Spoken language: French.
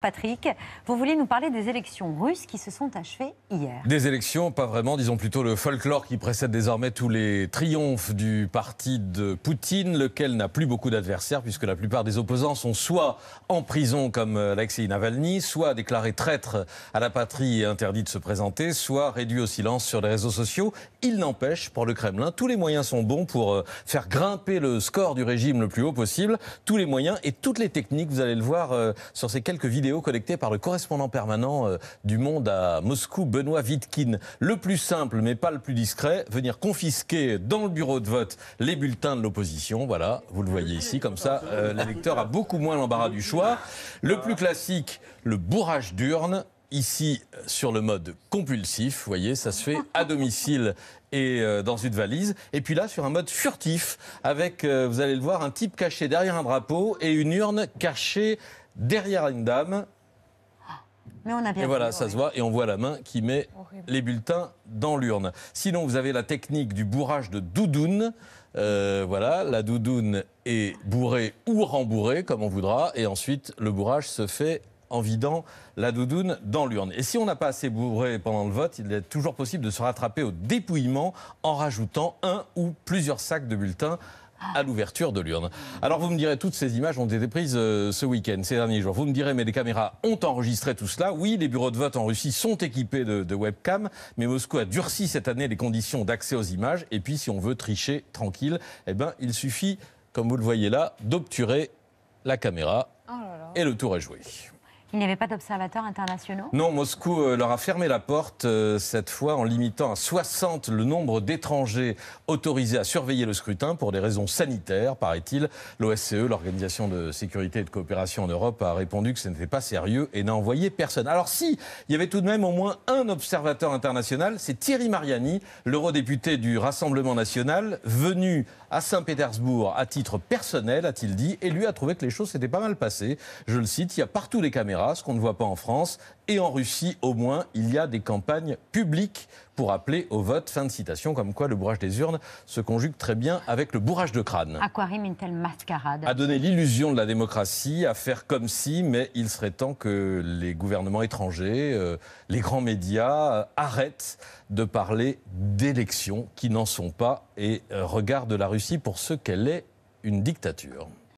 Patrick, vous voulez nous parler des élections russes qui se sont achevées hier. Des élections, pas vraiment, disons plutôt le folklore qui précède désormais tous les triomphes du parti de Poutine, lequel n'a plus beaucoup d'adversaires puisque la plupart des opposants sont soit en prison comme Alexei Navalny, soit déclarés traîtres à la patrie et interdits de se présenter, soit réduits au silence sur les réseaux sociaux. Il n'empêche, pour le Kremlin, tous les moyens sont bons pour euh, faire grimper le score du régime le plus haut possible, tous les moyens et toutes les techniques, vous allez le voir euh, sur ces quelques vidéos collecté par le correspondant permanent euh, du Monde à Moscou, Benoît Vitkin. Le plus simple, mais pas le plus discret, venir confisquer dans le bureau de vote les bulletins de l'opposition. Voilà, vous le voyez ici, comme ça, euh, l'électeur a beaucoup moins l'embarras du choix. Le plus classique, le bourrage d'urne ici sur le mode compulsif. Vous voyez, ça se fait à domicile et euh, dans une valise. Et puis là, sur un mode furtif, avec, euh, vous allez le voir, un type caché derrière un drapeau et une urne cachée derrière une dame. Mais on a bien et voilà, ça se voit, et on voit la main qui met les bulletins dans l'urne. Sinon, vous avez la technique du bourrage de doudoune. Euh, voilà, la doudoune est bourrée ou rembourrée, comme on voudra, et ensuite le bourrage se fait en vidant la doudoune dans l'urne. Et si on n'a pas assez bourré pendant le vote, il est toujours possible de se rattraper au dépouillement en rajoutant un ou plusieurs sacs de bulletins à l'ouverture de l'urne. Alors vous me direz, toutes ces images ont été prises euh, ce week-end, ces derniers jours. Vous me direz, mais les caméras ont enregistré tout cela. Oui, les bureaux de vote en Russie sont équipés de, webcam, mais Moscou a durci cette année les conditions d'accès aux images. Et puis, si on veut tricher tranquille, eh ben, il suffit, comme vous le voyez là, d'obturer la caméra. Oh et le tour est joué. Il n'y avait pas d'observateurs internationaux Non, Moscou euh, leur a fermé la porte, euh, cette fois en limitant à 60 le nombre d'étrangers autorisés à surveiller le scrutin pour des raisons sanitaires, paraît-il. L'OSCE, l'Organisation de sécurité et de coopération en Europe, a répondu que ce n'était pas sérieux et n'a envoyé personne. Alors si, il y avait tout de même au moins un observateur international, c'est Thierry Mariani, l'eurodéputé du Rassemblement national, venu à Saint-Pétersbourg à titre personnel, a-t-il dit, et lui a trouvé que les choses s'étaient pas mal passées. Je le cite, il y a partout des caméras ce qu'on ne voit pas en France. Et en Russie, au moins, il y a des campagnes publiques pour appeler au vote. Fin de citation, comme quoi le bourrage des urnes se conjugue très bien avec le bourrage de crâne. À quoi telle mascarade À donner l'illusion de la démocratie, à faire comme si, mais il serait temps que les gouvernements étrangers, euh, les grands médias, euh, arrêtent de parler d'élections qui n'en sont pas et euh, regardent la Russie pour ce qu'elle est, une dictature.